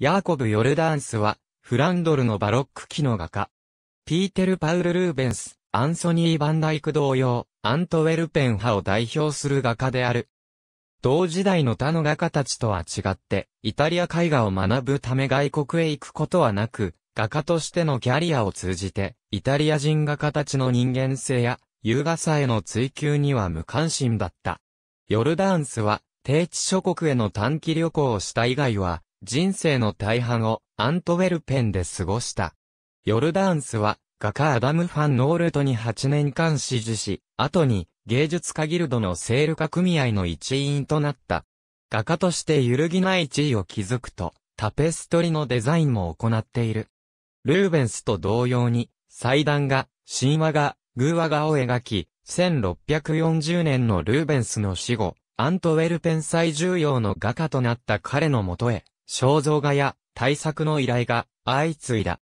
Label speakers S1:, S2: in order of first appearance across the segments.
S1: ヤーコブ・ヨルダンスは、フランドルのバロック期の画家。ピーテル・パウル・ルーベンス、アンソニー・バンダイク同様、アントウェルペン派を代表する画家である。同時代の他の画家たちとは違って、イタリア絵画を学ぶため外国へ行くことはなく、画家としてのキャリアを通じて、イタリア人画家たちの人間性や、優雅さへの追求には無関心だった。ヨルダンスは、低地諸国への短期旅行をした以外は、人生の大半をアントウェルペンで過ごした。ヨルダンスは画家アダム・ファン・ノールトに8年間支持し、後に芸術家ギルドのセール化組合の一員となった。画家として揺るぎない地位を築くと、タペストリのデザインも行っている。ルーベンスと同様に、祭壇画、神話画、偶話画を描き、1640年のルーベンスの死後、アントウェルペン最重要の画家となった彼のもとへ、肖像画や対策の依頼が相次いだ。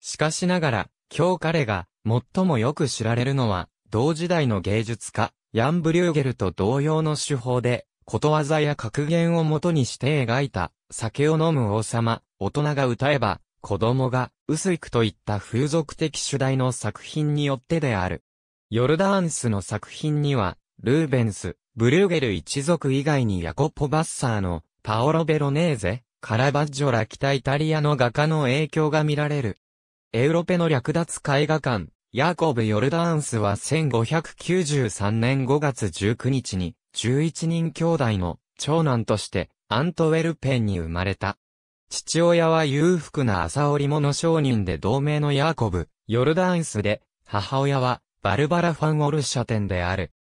S1: しかしながら、今日彼が最もよく知られるのは、同時代の芸術家、ヤン・ブリューゲルと同様の手法で、ことわざや格言をもとにして描いた、酒を飲む王様、大人が歌えば、子供が、薄いくといった風俗的主題の作品によってである。ヨルダーンスの作品には、ルーベンス、ブリューゲル一族以外にヤコポ・バッサーのパオロ・ベロネーゼ、カラバッジョら北イタリアの画家の影響が見られる。エウロペの略奪絵画館、ヤーコブ・ヨルダーンスは1593年5月19日に、11人兄弟の長男として、アントウェルペンに生まれた。父親は裕福な朝織物商人で同盟のヤーコブ、ヨルダーンスで、母親は、バルバラ・ファン・オルシャテンである。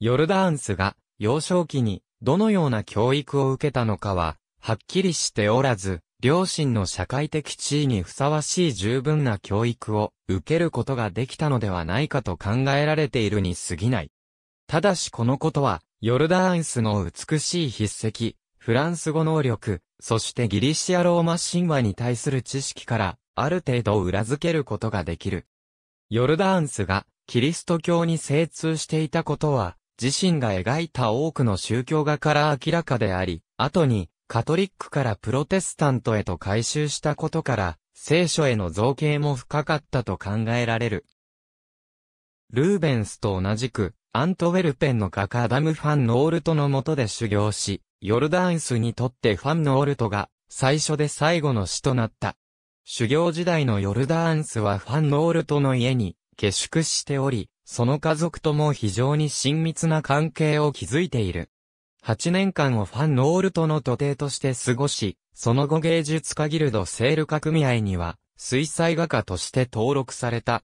S1: ヨルダーンスが、幼少期に、どのような教育を受けたのかは、はっきりしておらず、両親の社会的地位にふさわしい十分な教育を受けることができたのではないかと考えられているに過ぎない。ただしこのことは、ヨルダーンスの美しい筆跡、フランス語能力、そしてギリシアローマ神話に対する知識から、ある程度裏付けることができる。ヨルダーンスが、キリスト教に精通していたことは、自身が描いた多くの宗教画から明らかであり、後に、カトリックからプロテスタントへと改修したことから、聖書への造形も深かったと考えられる。ルーベンスと同じく、アントウェルペンの画家アダム・ファン・ノールトの下で修行し、ヨルダンスにとってファン・ノールトが、最初で最後の死となった。修行時代のヨルダーンスはファン・ノールトの家に下宿しており、その家族とも非常に親密な関係を築いている。8年間をファンノールトの徒弟として過ごし、その後芸術家ギルドセール化組合には、水彩画家として登録された。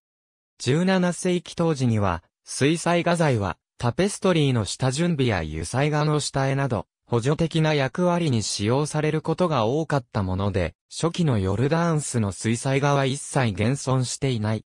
S1: 17世紀当時には、水彩画材は、タペストリーの下準備や油彩画の下絵など、補助的な役割に使用されることが多かったもので、初期のヨルダンスの水彩画は一切現存していない。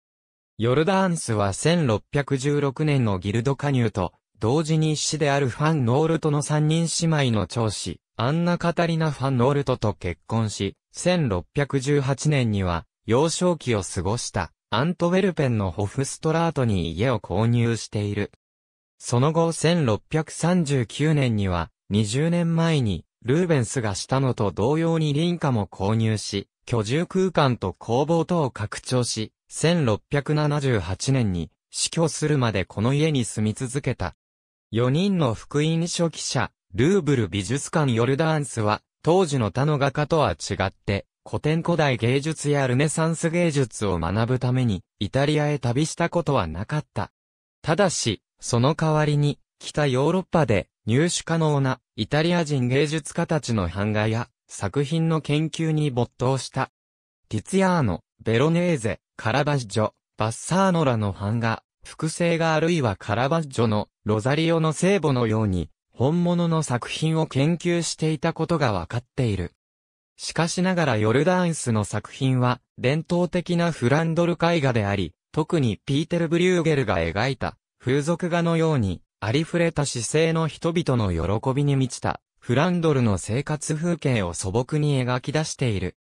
S1: ヨルダーンスは1616年のギルド加入と、同時に死であるファン・ノールトの三人姉妹の長子、アンナ・カタリナ・ファン・ノールトと結婚し、1618年には、幼少期を過ごした、アントウェルペンのホフストラートに家を購入している。その後1639年には、20年前に、ルーベンスがしたのと同様に林家も購入し、居住空間と工房等を拡張し、1678年に死去するまでこの家に住み続けた。4人の福音書記者、ルーブル美術館ヨルダンスは、当時の他の画家とは違って、古典古代芸術やルネサンス芸術を学ぶために、イタリアへ旅したことはなかった。ただし、その代わりに、北ヨーロッパで入手可能なイタリア人芸術家たちの版画や作品の研究に没頭した。ティツィアーノ、ベロネーゼ、カラバッジョ、バッサーノラの版画、複製があるいはカラバッジョのロザリオの聖母のように、本物の作品を研究していたことがわかっている。しかしながらヨルダンスの作品は、伝統的なフランドル絵画であり、特にピーテル・ブリューゲルが描いた、風俗画のように、ありふれた姿勢の人々の喜びに満ちた、フランドルの生活風景を素朴に描き出している。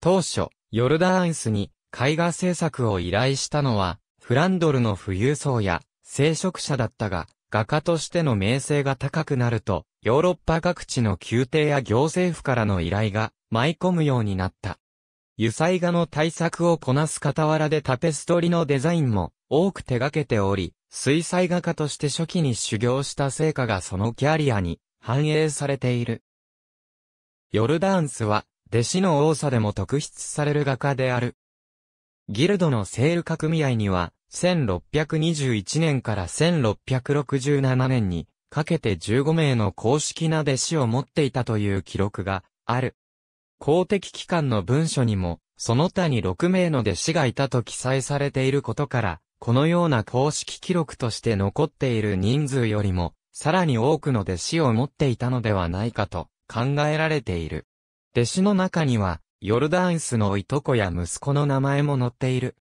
S1: 当初、ヨルダンスに絵画制作を依頼したのは、フランドルの富裕層や、聖職者だったが、画家としての名声が高くなると、ヨーロッパ各地の宮廷や行政府からの依頼が舞い込むようになった。油彩画の対策をこなす傍らでタペストリのデザインも多く手掛けており、水彩画家として初期に修行した成果がそのキャリアに反映されている。ヨルダンスは、弟子の多さでも特筆される画家である。ギルドのセール化組合には、1621年から1667年にかけて15名の公式な弟子を持っていたという記録がある。公的機関の文書にも、その他に6名の弟子がいたと記載されていることから、このような公式記録として残っている人数よりも、さらに多くの弟子を持っていたのではないかと考えられている。弟子の中には、ヨルダンスのいとこや息子の名前も載っている。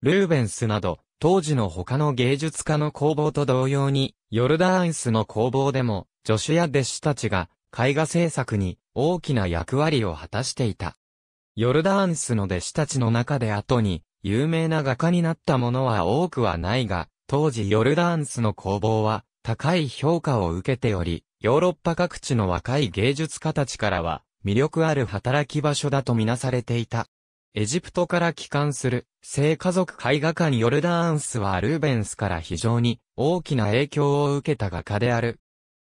S1: ルーベンスなど、当時の他の芸術家の工房と同様に、ヨルダンスの工房でも、助手や弟子たちが、絵画制作に大きな役割を果たしていた。ヨルダンスの弟子たちの中で後に、有名な画家になったものは多くはないが、当時ヨルダンスの工房は、高い評価を受けており、ヨーロッパ各地の若い芸術家たちからは、魅力ある働き場所だとみなされていた。エジプトから帰還する、聖家族絵画館ヨルダーンスはルーベンスから非常に大きな影響を受けた画家である。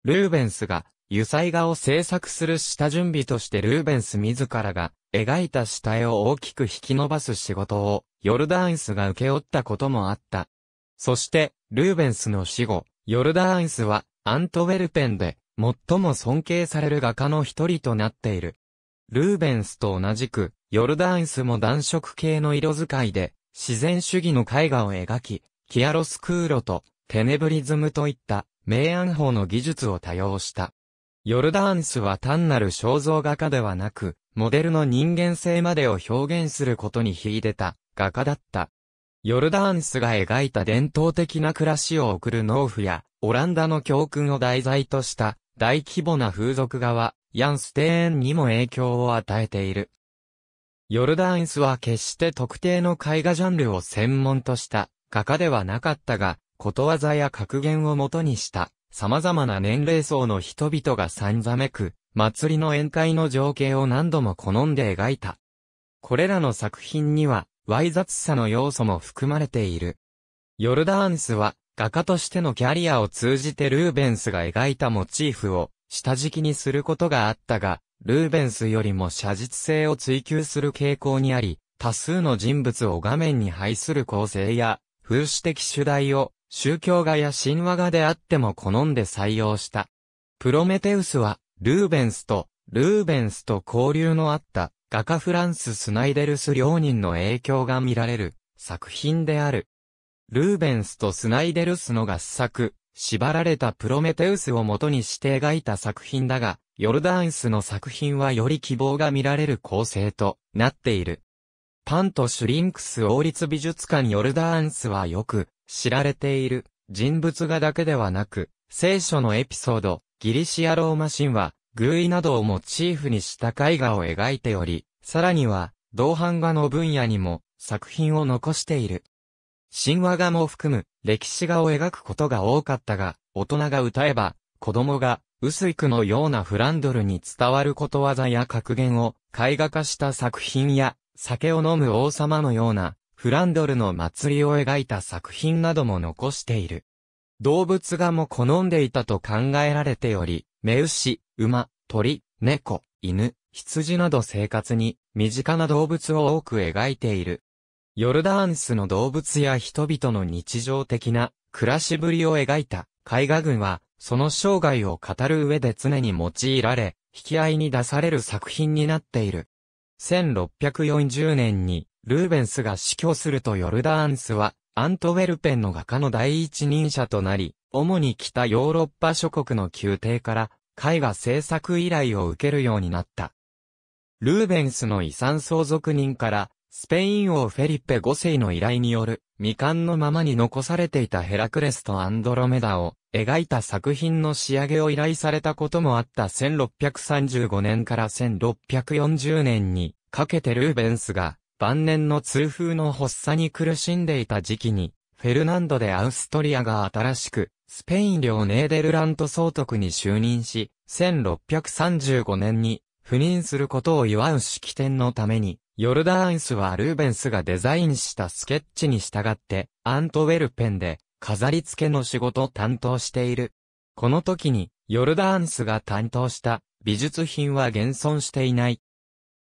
S1: ルーベンスが、油彩画を制作する下準備としてルーベンス自らが描いた下絵を大きく引き伸ばす仕事をヨルダーンスが受け負ったこともあった。そして、ルーベンスの死後、ヨルダーンスはアントウェルペンで最も尊敬される画家の一人となっている。ルーベンスと同じく、ヨルダーンスも暖色系の色使いで、自然主義の絵画を描き、キアロスクーロとテネブリズムといった明暗法の技術を多用した。ヨルダーンスは単なる肖像画家ではなく、モデルの人間性までを表現することに秀でた画家だった。ヨルダーンスが描いた伝統的な暮らしを送る農夫や、オランダの教訓を題材とした大規模な風俗画は、ヤンステーンにも影響を与えている。ヨルダーンスは決して特定の絵画ジャンルを専門とした画家ではなかったが、ことわざや格言をもとにした様々な年齢層の人々がさんざめく、祭りの宴会の情景を何度も好んで描いた。これらの作品には、わい雑さの要素も含まれている。ヨルダーンスは、画家としてのキャリアを通じてルーベンスが描いたモチーフを下敷きにすることがあったが、ルーベンスよりも写実性を追求する傾向にあり、多数の人物を画面に配する構成や、風刺的主題を宗教画や神話画であっても好んで採用した。プロメテウスは、ルーベンスと、ルーベンスと交流のあった画家フランス・スナイデルス両人の影響が見られる作品である。ルーベンスとスナイデルスの合作、縛られたプロメテウスを元にして描いた作品だが、ヨルダンスの作品はより希望が見られる構成となっている。パンとシュリンクス王立美術館ヨルダンスはよく知られている人物画だけではなく、聖書のエピソード、ギリシアローマ神話、ー意などをモチーフにした絵画を描いており、さらには、同版画の分野にも作品を残している。神話画も含む歴史画を描くことが多かったが、大人が歌えば、子供が、薄い句のようなフランドルに伝わることわざや格言を絵画化した作品や、酒を飲む王様のような、フランドルの祭りを描いた作品なども残している。動物画も好んでいたと考えられており、目牛、馬、鳥、猫、犬、羊など生活に身近な動物を多く描いている。ヨルダーンスの動物や人々の日常的な暮らしぶりを描いた絵画群は、その生涯を語る上で常に用いられ、引き合いに出される作品になっている。1640年に、ルーベンスが死去するとヨルダーンスは、アントウェルペンの画家の第一人者となり、主に北ヨーロッパ諸国の宮廷から絵画制作依頼を受けるようになった。ルーベンスの遺産相続人からスペイン王フェリッペ5世の依頼による未完のままに残されていたヘラクレスとアンドロメダを描いた作品の仕上げを依頼されたこともあった1635年から1640年にかけてルーベンスが晩年の痛風の発作に苦しんでいた時期にフェルナンドでアウストリアが新しくスペイン領ネーデルラント総督に就任し1635年に赴任することを祝う式典のためにヨルダーンスはルーベンスがデザインしたスケッチに従って、アントウェルペンで飾り付けの仕事を担当している。この時に、ヨルダーンスが担当した美術品は現存していない。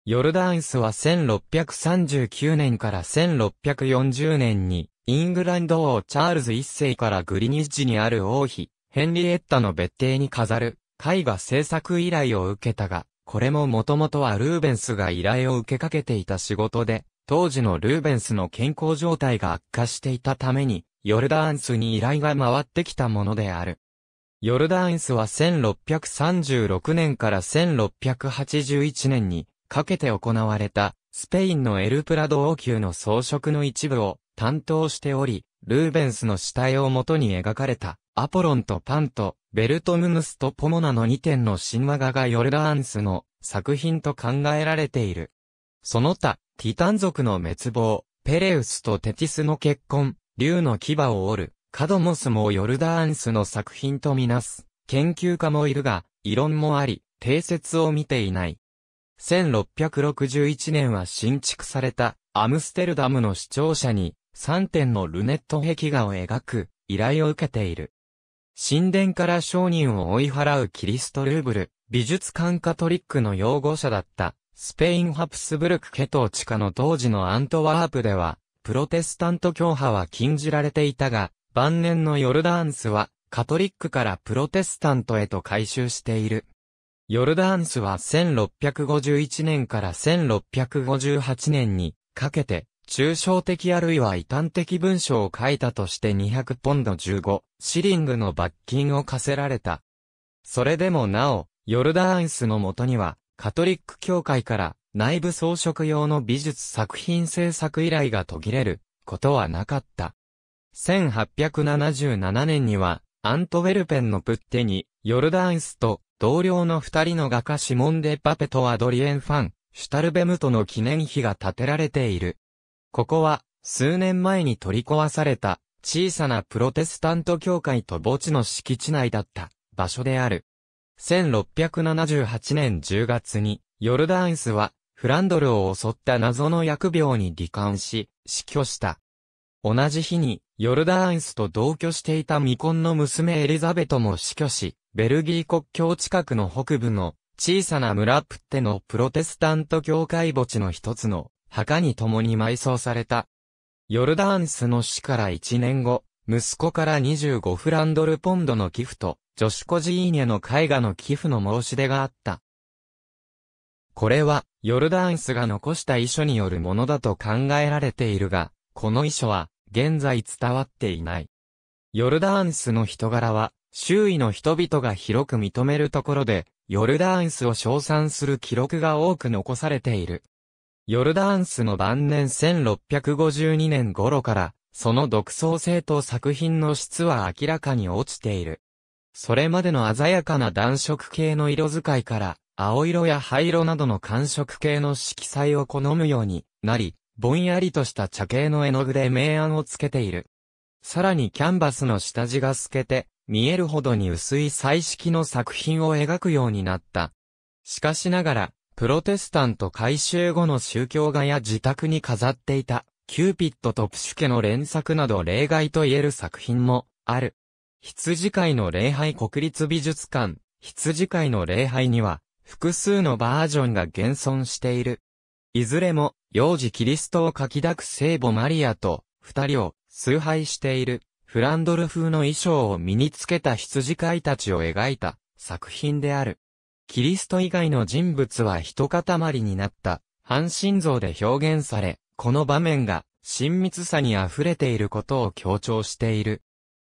S1: ヨルダーンスは1639年から1640年に、イングランド王チャールズ一世からグリニッジにある王妃、ヘンリエッタの別邸に飾る、絵画制作依頼を受けたが、これももともとはルーベンスが依頼を受けかけていた仕事で、当時のルーベンスの健康状態が悪化していたために、ヨルダーンスに依頼が回ってきたものである。ヨルダーンスは1636年から1681年にかけて行われたスペインのエルプラド王宮の装飾の一部を担当しており、ルーベンスの死体を元に描かれたアポロンとパンと、ベルトムムスとポモナの2点の神話画がヨルダーンスの作品と考えられている。その他、ティタン族の滅亡、ペレウスとテティスの結婚、竜の牙を折る、カドモスもヨルダーンスの作品とみなす、研究家もいるが、異論もあり、定説を見ていない。1661年は新築された、アムステルダムの視聴者に、3点のルネット壁画を描く、依頼を受けている。神殿から商人を追い払うキリストルーブル、美術館カトリックの擁護者だった、スペインハプスブルク家統地下の当時のアントワープでは、プロテスタント教派は禁じられていたが、晩年のヨルダーンスは、カトリックからプロテスタントへと改修している。ヨルダーンスは1651年から1658年にかけて抽象的あるいは異端的文章を書いたとして200ポンド15シリングの罰金を課せられた。それでもなお、ヨルダーンスのもとには、カトリック教会から内部装飾用の美術作品制作依頼が途切れることはなかった。1877年には、アントウェルペンのプッテに、ヨルダーンスと同僚の二人の画家シモン・デ・パペとアドリエン・ファン、シュタルベムとの記念碑が建てられている。ここは、数年前に取り壊された、小さなプロテスタント教会と墓地の敷地内だった場所である。1678年10月に、ヨルダンスは、フランドルを襲った謎の薬病に罹患し、死去した。同じ日に、ヨルダンスと同居していた未婚の娘エリザベトも死去し、ベルギー国境近くの北部の小さな村プッテのプロテスタント教会墓地の一つの墓に共に埋葬された。ヨルダーンスの死から1年後、息子から25フランドルポンドの寄付と、ジョシュコジーニェの絵画の寄付の申し出があった。これは、ヨルダーンスが残した遺書によるものだと考えられているが、この遺書は、現在伝わっていない。ヨルダーンスの人柄は、周囲の人々が広く認めるところで、ヨルダーンスを称賛する記録が多く残されている。ヨルダンスの晩年1652年頃から、その独創性と作品の質は明らかに落ちている。それまでの鮮やかな暖色系の色使いから、青色や灰色などの寒色系の色彩を好むようになり、ぼんやりとした茶系の絵の具で明暗をつけている。さらにキャンバスの下地が透けて、見えるほどに薄い彩色の作品を描くようになった。しかしながら、プロテスタント改修後の宗教画や自宅に飾っていた、キューピッドとプシュケの連作など例外と言える作品もある。羊飼いの礼拝国立美術館、羊飼いの礼拝には、複数のバージョンが現存している。いずれも、幼児キリストを書き抱く聖母マリアと、二人を崇拝している、フランドル風の衣装を身につけた羊飼いたちを描いた作品である。キリスト以外の人物は一塊になった、半身像で表現され、この場面が親密さに溢れていることを強調している。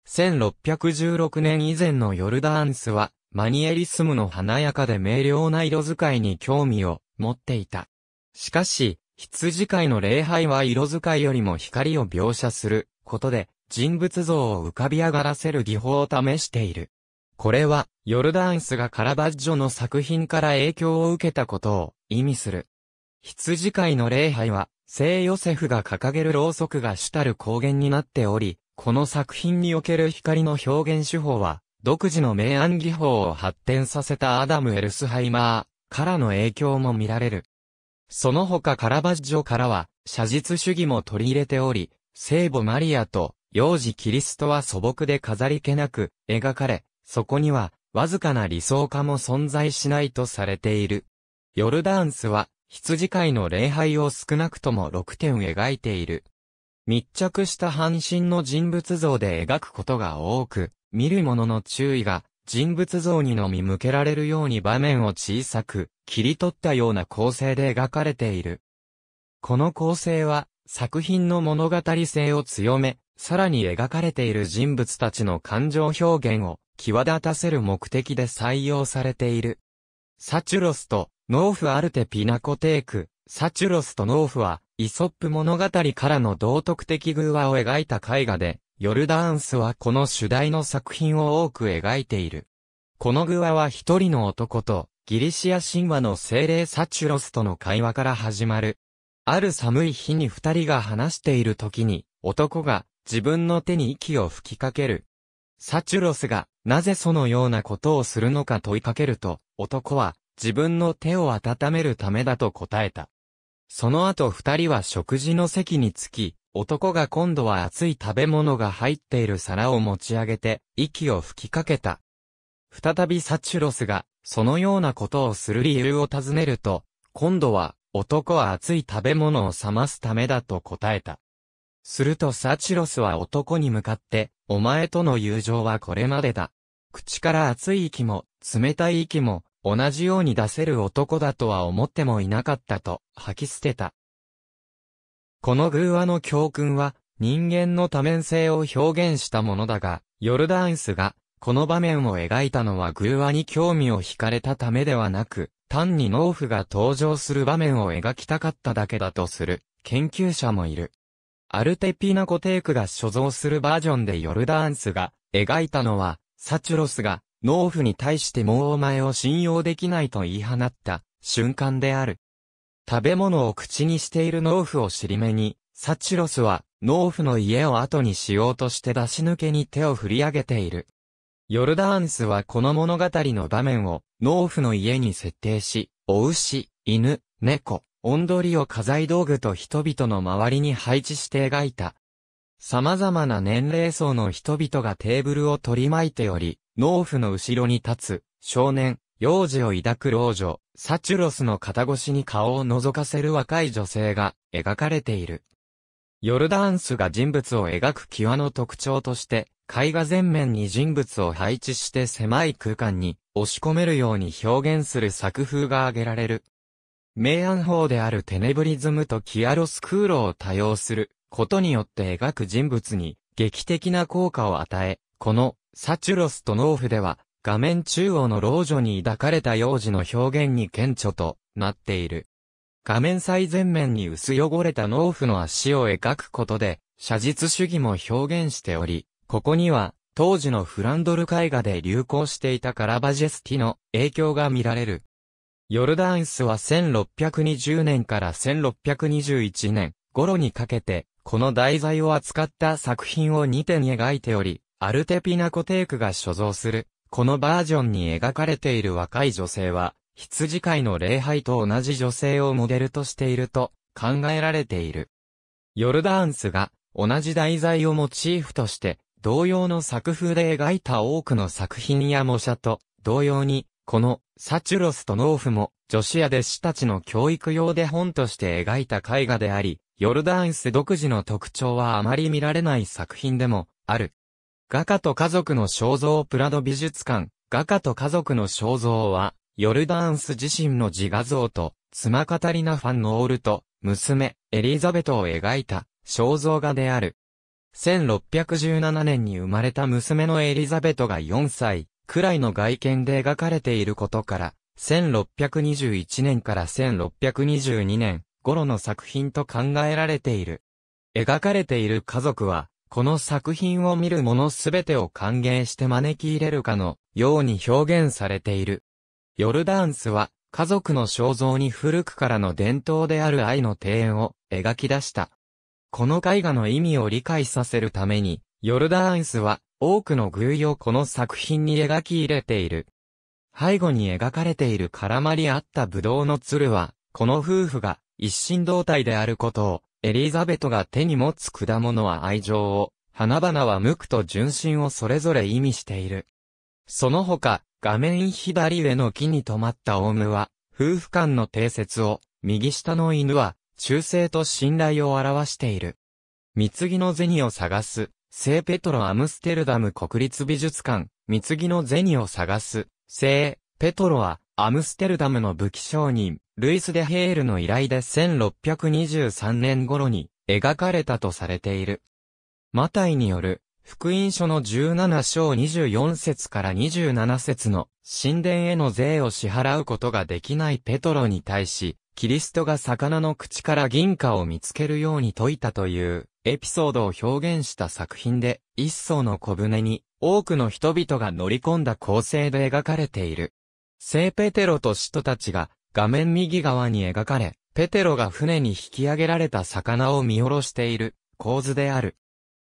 S1: 1616年以前のヨルダーンスは、マニエリスムの華やかで明瞭な色使いに興味を持っていた。しかし、羊飼いの礼拝は色使いよりも光を描写することで、人物像を浮かび上がらせる技法を試している。これは、ヨルダンスがカラバッジョの作品から影響を受けたことを意味する。羊飼いの礼拝は、聖ヨセフが掲げるろうそくが主たる光源になっており、この作品における光の表現手法は、独自の明暗技法を発展させたアダム・エルスハイマーからの影響も見られる。その他カラバッジョからは、写実主義も取り入れており、聖母マリアと幼児キリストは素朴で飾り気なく描かれ、そこには、わずかな理想化も存在しないとされている。ヨルダンスは、羊飼いの礼拝を少なくとも6点描いている。密着した半身の人物像で描くことが多く、見る者の注意が人物像にのみ向けられるように場面を小さく切り取ったような構成で描かれている。この構成は作品の物語性を強め、さらに描かれている人物たちの感情表現を際立たせる目的で採用されている。サチュロスと農夫アルテピナコテーク、サチュロスと農夫は、イソップ物語からの道徳的偶話を描いた絵画で、ヨルダーンスはこの主題の作品を多く描いている。この偶話は一人の男と、ギリシア神話の精霊サチュロスとの会話から始まる。ある寒い日に二人が話している時に、男が自分の手に息を吹きかける。サチュロスがなぜそのようなことをするのか問いかけると、男は自分の手を温めるためだと答えた。その後二人は食事の席に着き、男が今度は熱い食べ物が入っている皿を持ち上げて、息を吹きかけた。再びサチュロスが、そのようなことをする理由を尋ねると、今度は、男は熱い食べ物を冷ますためだと答えた。するとサチュロスは男に向かって、お前との友情はこれまでだ。口から熱い息も、冷たい息も、同じように出せる男だとは思ってもいなかったと、吐き捨てた。この偶話の教訓は、人間の多面性を表現したものだが、ヨルダンスが、この場面を描いたのは偶話に興味を惹かれたためではなく、単に農夫が登場する場面を描きたかっただけだとする、研究者もいる。アルテピナコテイクが所蔵するバージョンでヨルダンスが描いたのは、サチュロスが、農夫に対してもうお前を信用できないと言い放った瞬間である。食べ物を口にしている農夫を尻目に、サチュロスは、農夫の家を後にしようとして出し抜けに手を振り上げている。ヨルダーンスはこの物語の場面を、農夫の家に設定し、お牛、犬、猫、おんどりを家財道具と人々の周りに配置して描いた、様々な年齢層の人々がテーブルを取り巻いており、農夫の後ろに立つ、少年、幼児を抱く老女、サチュロスの肩越しに顔を覗かせる若い女性が描かれている。ヨルダンスが人物を描く際の特徴として、絵画全面に人物を配置して狭い空間に押し込めるように表現する作風が挙げられる。明暗法であるテネブリズムとキアロスクーロを多用することによって描く人物に劇的な効果を与え、このサチュロスと農夫では画面中央の老女に抱かれた幼児の表現に顕著となっている。画面最前面に薄汚れた農夫の足を描くことで写実主義も表現しており、ここには当時のフランドル絵画で流行していたカラバジェスティの影響が見られる。ヨルダンスは1620年から1621年頃にかけてこの題材を扱った作品を2点描いており、アルテピナコテークが所蔵する、このバージョンに描かれている若い女性は、羊飼いの礼拝と同じ女性をモデルとしていると考えられている。ヨルダーンスが同じ題材をモチーフとして同様の作風で描いた多くの作品や模写と同様にこのサチュロスとノーフも女子や弟子たちの教育用で本として描いた絵画でありヨルダンス独自の特徴はあまり見られない作品でもある。画家と家族の肖像プラド美術館、画家と家族の肖像は、ヨルダンス自身の自画像と、妻カタリナ・ファン・ノールと、娘、エリザベトを描いた肖像画である。1617年に生まれた娘のエリザベトが4歳くらいの外見で描かれていることから、1621年から1622年、頃の作品と考えられている。描かれている家族は、この作品を見る者すべてを歓迎して招き入れるかのように表現されている。ヨルダンスは、家族の肖像に古くからの伝統である愛の庭園を描き出した。この絵画の意味を理解させるために、ヨルダーンスは多くの偶意をこの作品に描き入れている。背後に描かれている絡まり合ったブドウの鶴は、この夫婦が一心同体であることを、エリザベトが手に持つ果物は愛情を、花々は無垢と純真をそれぞれ意味している。その他、画面左上の木に止まったオウムは、夫婦間の定説を、右下の犬は、忠誠と信頼を表している。貢ぎの銭を探す、聖ペトロアムステルダム国立美術館、貢ぎの銭を探す、聖ペトロは、アムステルダムの武器商人、ルイス・デ・ヘールの依頼で1623年頃に描かれたとされている。マタイによる、福音書の17章24節から27節の神殿への税を支払うことができないペトロに対し、キリストが魚の口から銀貨を見つけるように説いたというエピソードを表現した作品で、一層の小舟に多くの人々が乗り込んだ構成で描かれている。聖ペテロと使徒たちが画面右側に描かれ、ペテロが船に引き上げられた魚を見下ろしている構図である。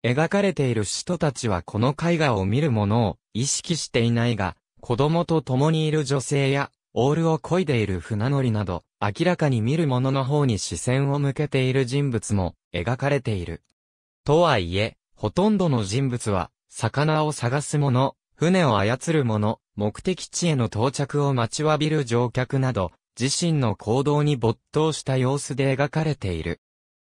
S1: 描かれている使徒たちはこの絵画を見る者を意識していないが、子供と共にいる女性や、オールを漕いでいる船乗りなど、明らかに見る者の方に視線を向けている人物も描かれている。とはいえ、ほとんどの人物は、魚を探す者、船を操る者、目的地への到着を待ちわびる乗客など、自身の行動に没頭した様子で描かれている。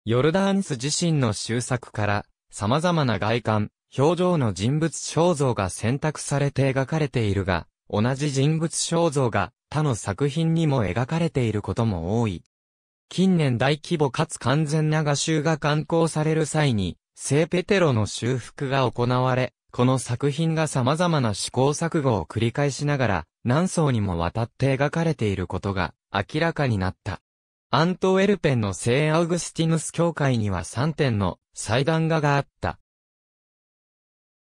S1: ヨルダーンス自身の終作から、様々な外観、表情の人物肖像が選択されて描かれているが、同じ人物肖像が他の作品にも描かれていることも多い。近年大規模かつ完全な画集が刊行される際に、聖ペテロの修復が行われ、この作品が様々な試行錯誤を繰り返しながら、何層にもわたって描かれていることが明らかになった。アントウェルペンの聖アウグスティヌス教会には3点の祭壇画があった。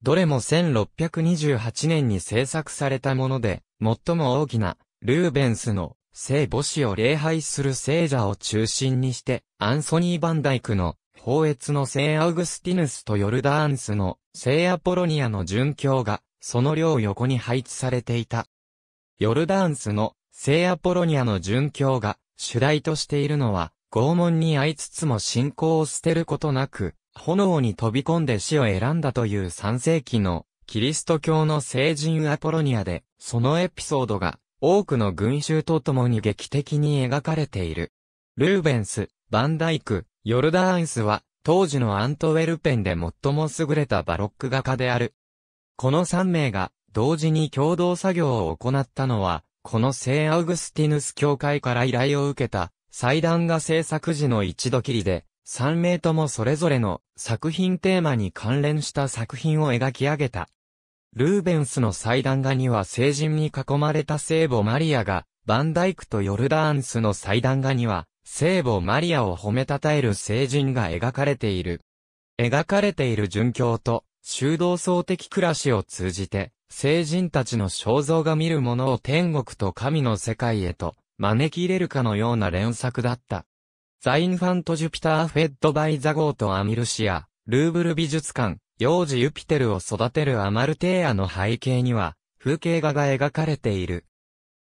S1: どれも1628年に制作されたもので、最も大きな、ルーベンスの聖母子を礼拝する聖者を中心にして、アンソニー・バンダイクの、宝越の聖アウグスティヌスとヨルダーンスの聖アポロニアの殉教が、その両横に配置されていた。ヨルダンスの聖アポロニアの殉教が主題としているのは、拷問に遭いつつも信仰を捨てることなく、炎に飛び込んで死を選んだという3世紀のキリスト教の聖人アポロニアで、そのエピソードが多くの群衆と共に劇的に描かれている。ルーベンス、バンダイク、ヨルダーンスは当時のアントウェルペンで最も優れたバロック画家である。この3名が同時に共同作業を行ったのは、この聖アウグスティヌス教会から依頼を受けた祭壇画制作時の一度きりで、3名ともそれぞれの作品テーマに関連した作品を描き上げた。ルーベンスの祭壇画には聖人に囲まれた聖母マリアが、バンダイクとヨルダーンスの祭壇画には、聖母マリアを褒めたたえる聖人が描かれている。描かれている殉教と、修道層的暮らしを通じて、聖人たちの肖像が見るものを天国と神の世界へと、招き入れるかのような連作だった。ザインファント・ジュピター・フェッド・バイ・ザ・ゴート・アミルシア、ルーブル美術館、幼児ユピテルを育てるアマルテイアの背景には、風景画が描かれている。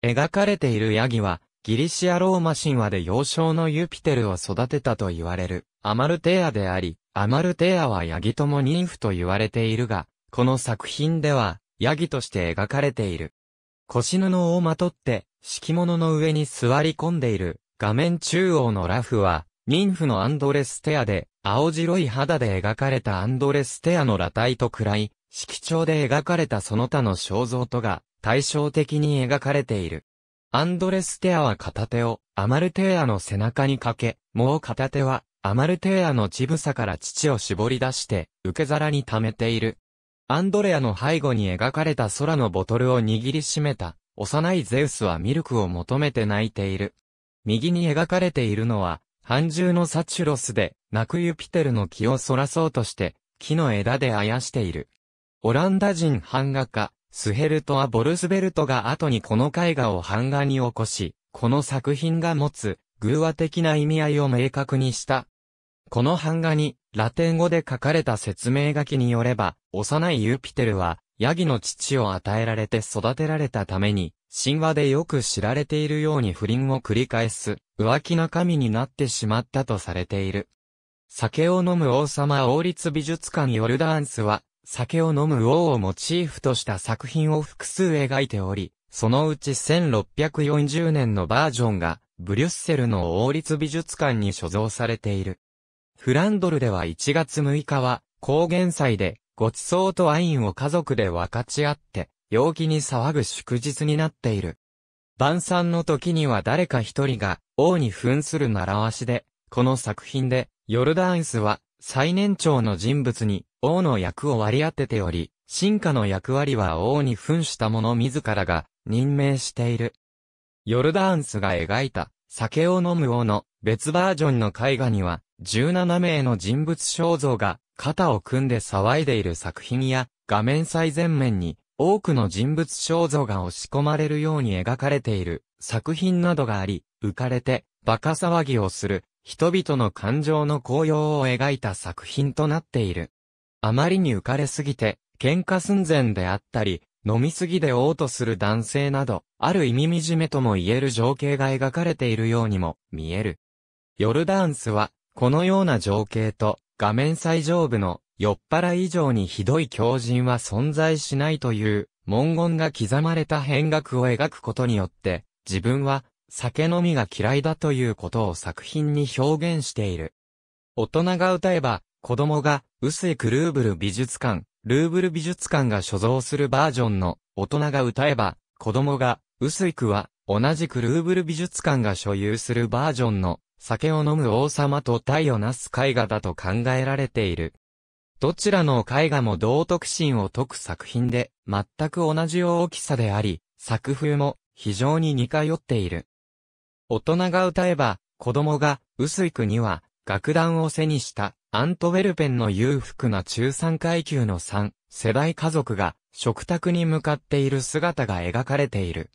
S1: 描かれているヤギは、ギリシアローマ神話で幼少のユピテルを育てたと言われる、アマルテアであり、アマルテアはヤギとも妊婦と言われているが、この作品では、ヤギとして描かれている。腰布をまとって、敷物の上に座り込んでいる、画面中央のラフは、妊婦のアンドレステアで、青白い肌で描かれたアンドレステアの裸体と暗い、色調で描かれたその他の肖像とが、対照的に描かれている。アンドレステアは片手をアマルテーアの背中にかけ、もう片手はアマルテーアの乳房から乳を絞り出して受け皿に溜めている。アンドレアの背後に描かれた空のボトルを握りしめた幼いゼウスはミルクを求めて泣いている。右に描かれているのは、半獣のサチュロスで、泣くユピテルの気をそらそうとして、木の枝であやしている。オランダ人版画家、スヘルトはボルスベルトが後にこの絵画を版画に起こし、この作品が持つ偶話的な意味合いを明確にした。この版画にラテン語で書かれた説明書きによれば、幼いユーピテルはヤギの父を与えられて育てられたために、神話でよく知られているように不倫を繰り返す、浮気な神になってしまったとされている。酒を飲む王様王立美術館ヨルダンスは、酒を飲む王をモチーフとした作品を複数描いており、そのうち1640年のバージョンが、ブリュッセルの王立美術館に所蔵されている。フランドルでは1月6日は、高原祭で、ごちそうとワインを家族で分かち合って、陽気に騒ぐ祝日になっている。晩餐の時には誰か一人が、王に扮する習わしで、この作品で、ヨルダンスは、最年長の人物に、王の役を割り当てており、進化の役割は王に扮した者自らが任命している。ヨルダーンスが描いた酒を飲む王の別バージョンの絵画には17名の人物肖像が肩を組んで騒いでいる作品や画面最前面に多くの人物肖像が押し込まれるように描かれている作品などがあり、浮かれて馬鹿騒ぎをする人々の感情の高揚を描いた作品となっている。あまりに浮かれすぎて、喧嘩寸前であったり、飲みすぎで嘔吐する男性など、ある意味惨めとも言える情景が描かれているようにも見える。ヨルダンスは、このような情景と、画面最上部の酔っ払い以上にひどい狂人は存在しないという文言が刻まれた変額を描くことによって、自分は酒飲みが嫌いだということを作品に表現している。大人が歌えば子供が、ウスエクルーブル美術館、ルーブル美術館が所蔵するバージョンの、大人が歌えば、子供が、ウスイクは、同じくルーブル美術館が所有するバージョンの、酒を飲む王様と体をなす絵画だと考えられている。どちらの絵画も道徳心を解く作品で、全く同じ大きさであり、作風も非常に似通っている。大人が歌えば、子供が、ウスイクには、楽団を背にした、アントウェルペンの裕福な中産階級の3世代家族が食卓に向かっている姿が描かれている。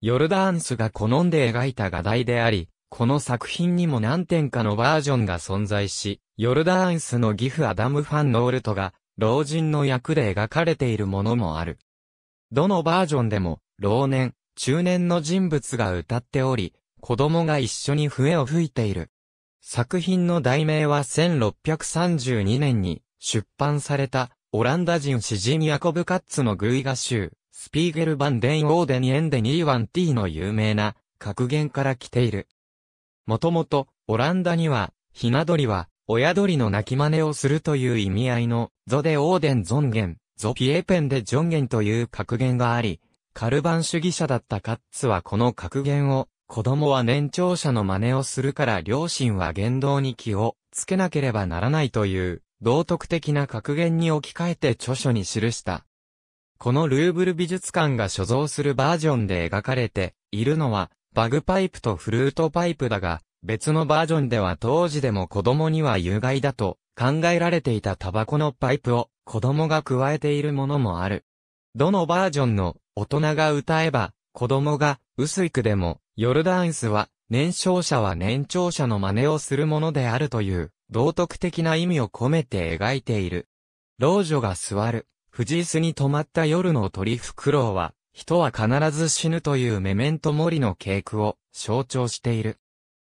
S1: ヨルダーンスが好んで描いた画題であり、この作品にも何点かのバージョンが存在し、ヨルダーンスのギフ・アダム・ファン・ノールトが老人の役で描かれているものもある。どのバージョンでも老年、中年の人物が歌っており、子供が一緒に笛を吹いている。作品の題名は1632年に出版されたオランダ人詩人ヤコブ・カッツのグイガ集、スピーゲル・バン・デン・オーデン・エンデ・ニーワン・ティーの有名な格言から来ている。もともと、オランダには、ひな鳥は、親鳥の鳴き真似をするという意味合いの、ゾデ・オーデン・ゾンゲン、ゾピエペンでジョンゲンという格言があり、カルバン主義者だったカッツはこの格言を、子供は年長者の真似をするから両親は言動に気をつけなければならないという、道徳的な格言に置き換えて著書に記した。このルーブル美術館が所蔵するバージョンで描かれているのは、バグパイプとフルートパイプだが、別のバージョンでは当時でも子供には有害だと考えられていたタバコのパイプを子供が加えているものもある。どのバージョンの大人が歌えば子供が薄いくでもヨルダンスは、年少者は年長者の真似をするものであるという、道徳的な意味を込めて描いている。老女が座る、藤椅子に泊まった夜の鳥フクロウは、人は必ず死ぬというメメントモリの稽古を象徴している。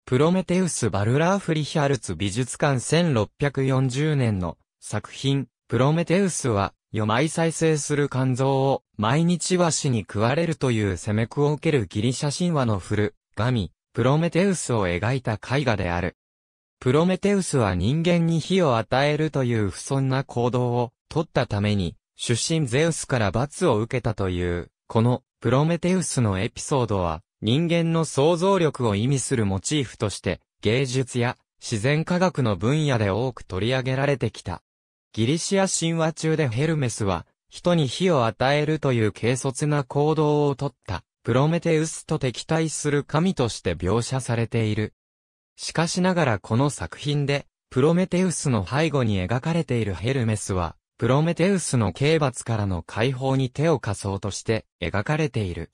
S1: プロメテウス・バルラーフリヒャルツ美術館1640年の作品、プロメテウスは4枚再生する肝臓を毎日死に食われるという攻めくを受けるギリシャ神話の古、神、プロメテウスを描いた絵画である。プロメテウスは人間に火を与えるという不遜な行動を取ったために、出身ゼウスから罰を受けたという、このプロメテウスのエピソードは、人間の想像力を意味するモチーフとして、芸術や自然科学の分野で多く取り上げられてきた。ギリシア神話中でヘルメスは、人に火を与えるという軽率な行動をとった、プロメテウスと敵対する神として描写されている。しかしながらこの作品で、プロメテウスの背後に描かれているヘルメスは、プロメテウスの刑罰からの解放に手を貸そうとして描かれている。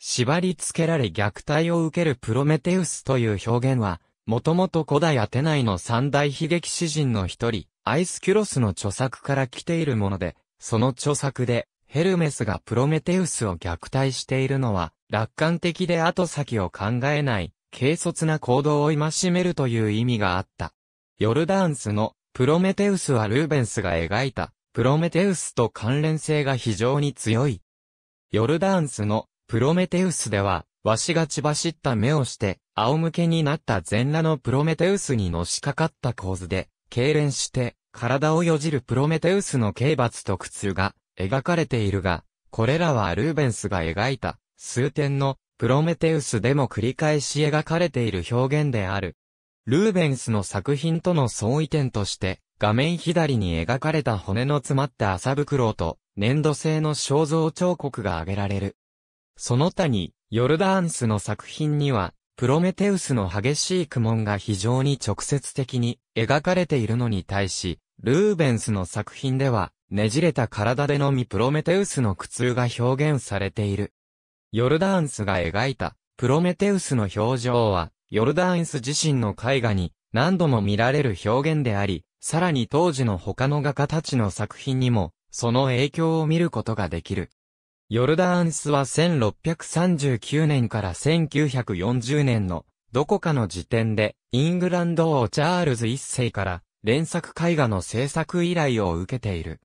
S1: 縛り付けられ虐待を受けるプロメテウスという表現は、もともと古代アテナイの三大悲劇詩人の一人、アイスキュロスの著作から来ているもので、その著作で、ヘルメスがプロメテウスを虐待しているのは、楽観的で後先を考えない、軽率な行動を戒めるという意味があった。ヨルダンスのプロメテウスはルーベンスが描いたプロメテウスと関連性が非常に強い。ヨルダンスのプロメテウスでは、わしが血走った目をして、仰向けになった全裸のプロメテウスにのしかかった構図で、痙攣して体をよじるプロメテウスの刑罰と苦痛が描かれているが、これらはルーベンスが描いた数点のプロメテウスでも繰り返し描かれている表現である。ルーベンスの作品との相違点として、画面左に描かれた骨の詰まった麻袋と粘土製の肖像彫刻が挙げられる。その他に、ヨルダーンスの作品には、プロメテウスの激しい苦悶が非常に直接的に描かれているのに対し、ルーベンスの作品では、ねじれた体でのみプロメテウスの苦痛が表現されている。ヨルダーンスが描いたプロメテウスの表情は、ヨルダーンス自身の絵画に何度も見られる表現であり、さらに当時の他の画家たちの作品にも、その影響を見ることができる。ヨルダーンスは1639年から1940年のどこかの時点でイングランド王チャールズ一世から連作絵画の制作依頼を受けている。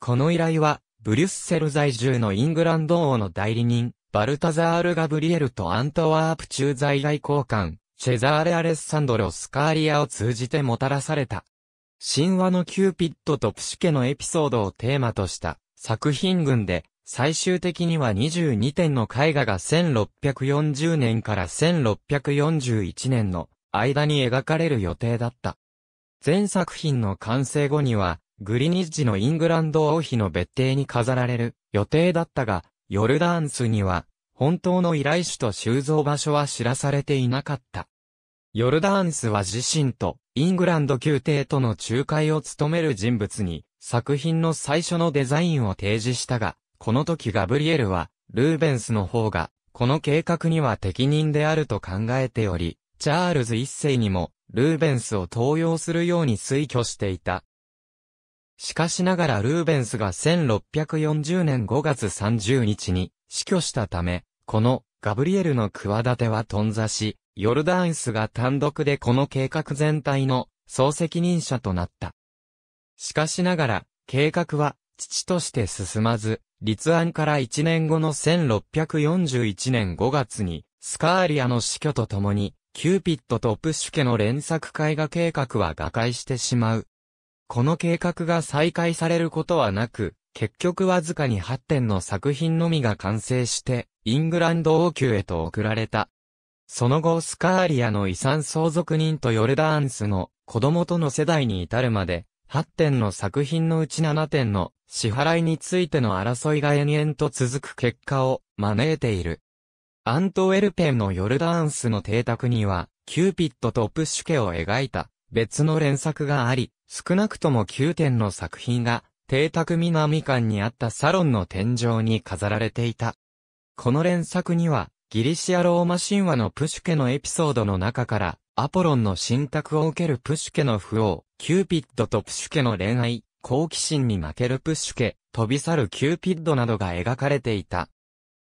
S1: この依頼はブリュッセル在住のイングランド王の代理人バルタザール・ガブリエルとアントワープ駐在外交官シェザーレ・アレッサンドロ・スカーリアを通じてもたらされた。神話のキューピッドとプシュケのエピソードをテーマとした作品群で最終的には22点の絵画が1640年から1641年の間に描かれる予定だった。全作品の完成後には、グリニッジのイングランド王妃の別邸に飾られる予定だったが、ヨルダーンスには、本当の依頼主と収蔵場所は知らされていなかった。ヨルダーンスは自身とイングランド宮廷との仲介を務める人物に作品の最初のデザインを提示したが、この時ガブリエルは、ルーベンスの方が、この計画には適任であると考えており、チャールズ一世にも、ルーベンスを登用するように推挙していた。しかしながらルーベンスが1640年5月30日に死去したため、このガブリエルの企ては頓挫し、ヨルダンスが単独でこの計画全体の総責任者となった。しかしながら、計画は父として進まず、立案から1年後の1641年5月に、スカーリアの死去とともに、キューピッドとプッシュ家の連作絵画計画は瓦解してしまう。この計画が再開されることはなく、結局わずかに8点の作品のみが完成して、イングランド王宮へと送られた。その後スカーリアの遺産相続人とヨルダーンスの子供との世代に至るまで、8点の作品のうち7点の支払いについての争いが延々と続く結果を招いている。アントウェルペンのヨルダーンスの邸宅には、キューピッドとプッシュ家を描いた別の連作があり、少なくとも9点の作品が、邸宅南館にあったサロンの天井に飾られていた。この連作には、ギリシアローマ神話のプシュケのエピソードの中から、アポロンの信託を受けるプシュケの不王、キューピッドとプシュケの恋愛、好奇心に負けるプッシュ家、飛び去るキューピッドなどが描かれていた。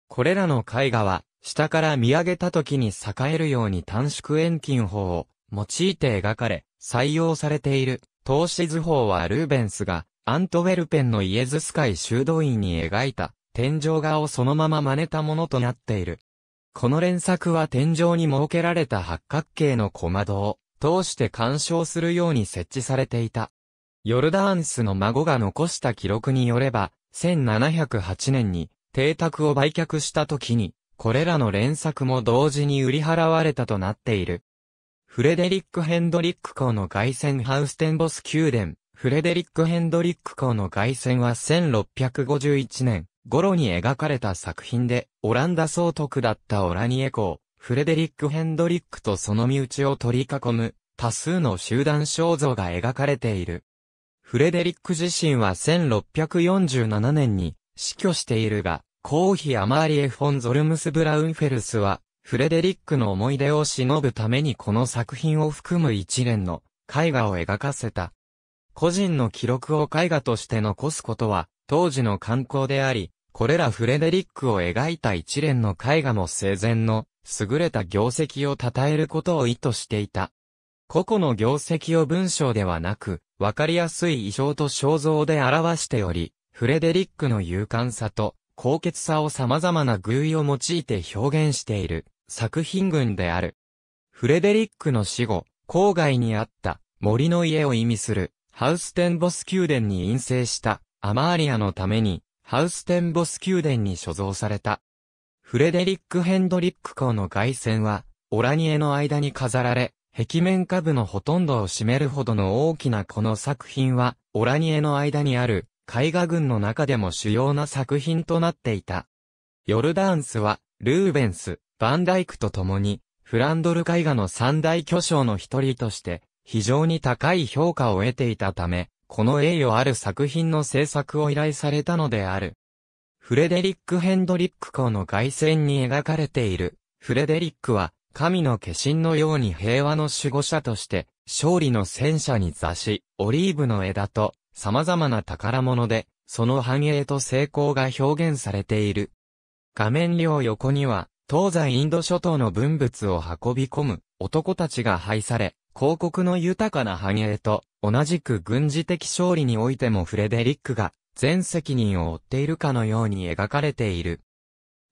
S1: これらの絵画は、下から見上げた時に栄えるように短縮遠近法を用いて描かれ、採用されている、投資図法はルーベンスが、アントウェルペンのイエズス会修道院に描いた、天井画をそのまま真似たものとなっている。この連作は天井に設けられた八角形の小窓を、通して干渉するように設置されていた。ヨルダーンスの孫が残した記録によれば、1708年に、邸宅を売却した時に、これらの連作も同時に売り払われたとなっている。フレデリック・ヘンドリック校の凱旋ハウステンボス宮殿、フレデリック・ヘンドリック校の凱旋は1651年頃に描かれた作品で、オランダ総督だったオラニエ校、フレデリック・ヘンドリックとその身内を取り囲む、多数の集団肖像が描かれている。フレデリック自身は1647年に死去しているが、公妃アマーリエ・フォン・ゾルムス・ブラウンフェルスは、フレデリックの思い出を忍ぶためにこの作品を含む一連の絵画を描かせた。個人の記録を絵画として残すことは、当時の観光であり、これらフレデリックを描いた一連の絵画も生前の優れた業績を称えることを意図していた。個々の業績を文章ではなく、わかりやすい意象と肖像で表しており、フレデリックの勇敢さと高潔さを様々な偶意を用いて表現している作品群である。フレデリックの死後、郊外にあった森の家を意味するハウステンボス宮殿に陰性したアマーリアのためにハウステンボス宮殿に所蔵された。フレデリック・ヘンドリック公の凱旋はオラニエの間に飾られ、壁面下部のほとんどを占めるほどの大きなこの作品は、オラニエの間にある、絵画群の中でも主要な作品となっていた。ヨルダンスは、ルーベンス、バンダイクと共に、フランドル絵画の三大巨匠の一人として、非常に高い評価を得ていたため、この栄誉ある作品の制作を依頼されたのである。フレデリック・ヘンドリック公の外旋に描かれている、フレデリックは、神の化身のように平和の守護者として、勝利の戦車に座し、オリーブの枝と、様々な宝物で、その繁栄と成功が表現されている。画面両横には、東西インド諸島の文物を運び込む男たちが配され、広告の豊かな繁栄と、同じく軍事的勝利においてもフレデリックが、全責任を負っているかのように描かれている。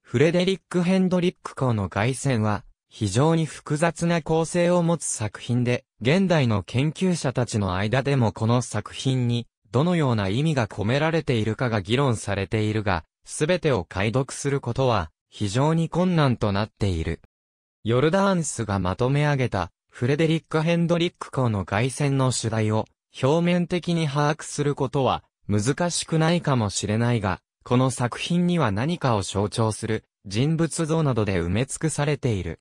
S1: フレデリック・ヘンドリック公の凱旋は、非常に複雑な構成を持つ作品で、現代の研究者たちの間でもこの作品に、どのような意味が込められているかが議論されているが、すべてを解読することは、非常に困難となっている。ヨルダーンスがまとめ上げた、フレデリック・ヘンドリック校の外線の主題を、表面的に把握することは、難しくないかもしれないが、この作品には何かを象徴する、人物像などで埋め尽くされている。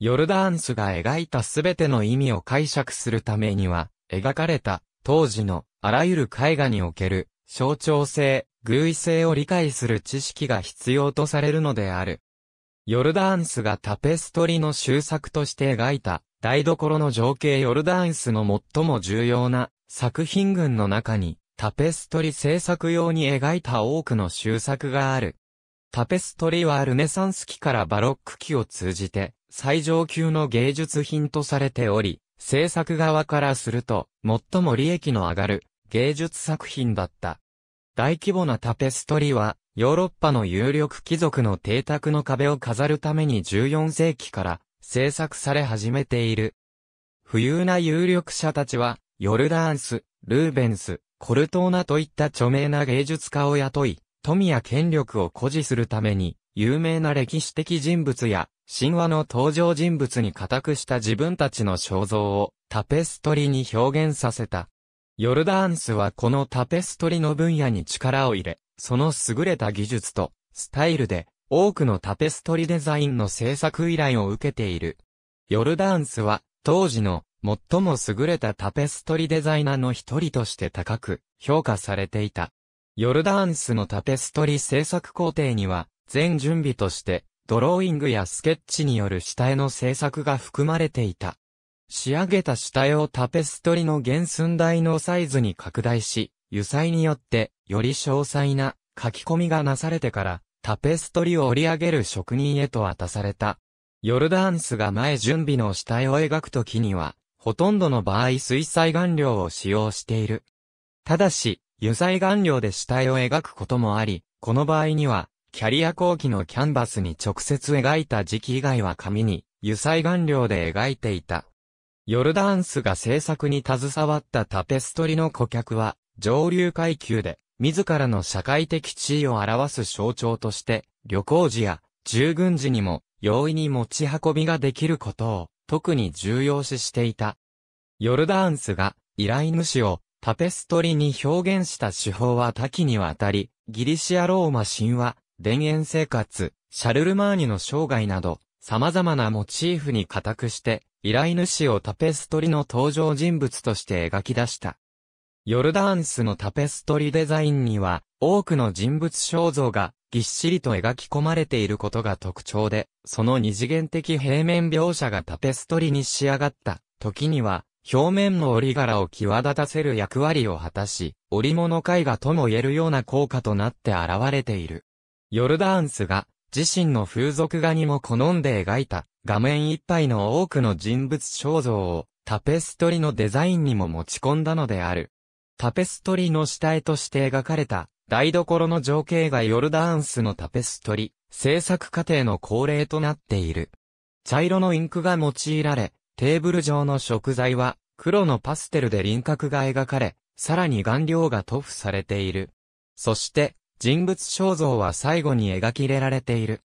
S1: ヨルダーンスが描いたすべての意味を解釈するためには、描かれた当時のあらゆる絵画における象徴性、偶意性を理解する知識が必要とされるのである。ヨルダーンスがタペストリの終作として描いた台所の情景ヨルダーンスの最も重要な作品群の中にタペストリ制作用に描いた多くの終作がある。タペストリはルネサンス期からバロック期を通じて最上級の芸術品とされており、制作側からすると、最も利益の上がる芸術作品だった。大規模なタペストリは、ヨーロッパの有力貴族の邸宅の壁を飾るために14世紀から制作され始めている。富裕な有力者たちは、ヨルダーンス、ルーベンス、コルトーナといった著名な芸術家を雇い、富や権力を誇示するために、有名な歴史的人物や、神話の登場人物に固くした自分たちの肖像をタペストリに表現させた。ヨルダーンスはこのタペストリの分野に力を入れ、その優れた技術とスタイルで多くのタペストリデザインの制作依頼を受けている。ヨルダーンスは当時の最も優れたタペストリデザイナーの一人として高く評価されていた。ヨルダーンスのタペストリ制作工程には全準備として、ドローイングやスケッチによる下絵の制作が含まれていた。仕上げた下絵をタペストリの原寸大のサイズに拡大し、油彩によってより詳細な書き込みがなされてからタペストリを織り上げる職人へと渡された。ヨルダンスが前準備の下絵を描くときには、ほとんどの場合水彩顔料を使用している。ただし、油彩顔料で下絵を描くこともあり、この場合にはキャリア後期のキャンバスに直接描いた時期以外は紙に油彩顔料で描いていた。ヨルダンスが制作に携わったタペストリの顧客は上流階級で自らの社会的地位を表す象徴として旅行時や従軍時にも容易に持ち運びができることを特に重要視していた。ヨルダーンスが依頼主をタペストリに表現した手法は多岐にわたり、ギリシアローマ神話、田園生活、シャルルマーニの生涯など、様々なモチーフに固くして、依頼主をタペストリの登場人物として描き出した。ヨルダーンスのタペストリデザインには、多くの人物肖像がぎっしりと描き込まれていることが特徴で、その二次元的平面描写がタペストリに仕上がった時には、表面の折り柄を際立たせる役割を果たし、織物絵画とも言えるような効果となって現れている。ヨルダーンスが自身の風俗画にも好んで描いた画面いっぱいの多くの人物肖像をタペストリのデザインにも持ち込んだのである。タペストリの下絵として描かれた台所の情景がヨルダーンスのタペストリ制作過程の恒例となっている。茶色のインクが用いられ、テーブル上の食材は黒のパステルで輪郭が描かれ、さらに顔料が塗布されている。そして、人物肖像は最後に描き入れられている。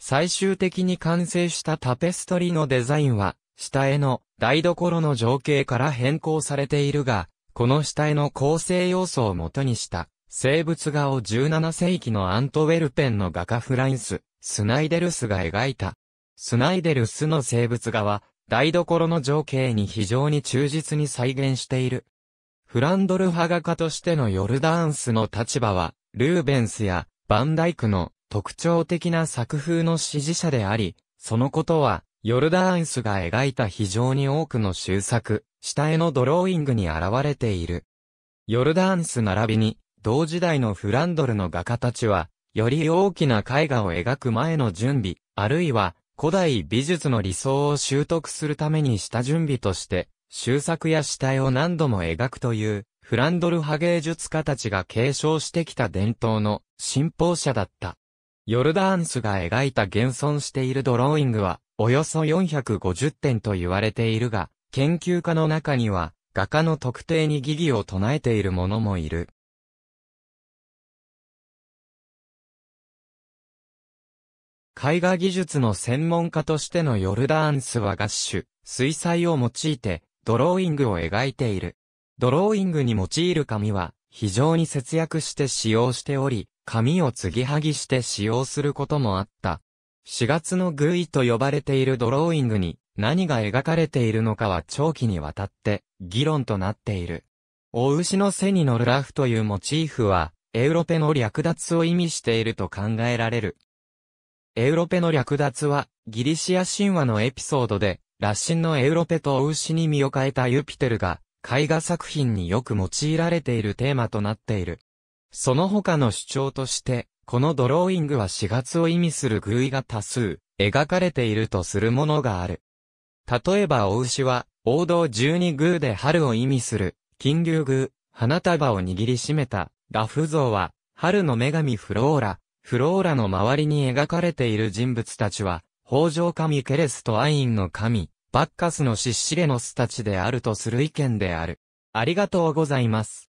S1: 最終的に完成したタペストリのデザインは、下絵の台所の情景から変更されているが、この下絵の構成要素を元にした、生物画を17世紀のアントウェルペンの画家フランス、スナイデルスが描いた。スナイデルスの生物画は、台所の情景に非常に忠実に再現している。フランドル派画家としてのヨルダーンスの立場は、ルーベンスやバンダイクの特徴的な作風の支持者であり、そのことは、ヨルダーンスが描いた非常に多くの修作、下絵のドローイングに現れている。ヨルダーンス並びに、同時代のフランドルの画家たちは、より大きな絵画を描く前の準備、あるいは、古代美術の理想を習得するためにした準備として、修作や下絵を何度も描くという、フランドル派芸術家たちが継承してきた伝統の信奉者だった。ヨルダーンスが描いた現存しているドローイングは、およそ450点と言われているが、研究家の中には、画家の特定に疑義を唱えている者もいる。絵画技術の専門家としてのヨルダーンスはガッシュ、水彩を用いて、ドローイングを描いている。ドローイングに用いる紙は非常に節約して使用しており、紙を継ぎはぎして使用することもあった。4月のグイと呼ばれているドローイングに何が描かれているのかは長期にわたって議論となっている。大牛の背に乗るラフというモチーフは、エウロペの略奪を意味していると考えられる。エウロペの略奪は、ギリシア神話のエピソードで、ラッシンのエウロペと大牛に身を変えたユピテルが、絵画作品によく用いられているテーマとなっている。その他の主張として、このドローイングは4月を意味する偶意が多数、描かれているとするものがある。例えば、お牛は、王道12宮で春を意味する、金竜宮、花束を握りしめた、ラフ像は、春の女神フローラ、フローラの周りに描かれている人物たちは、北条神ケレスとアインの神、バッカスのシッシレノスたちであるとする意見である。ありがとうございます。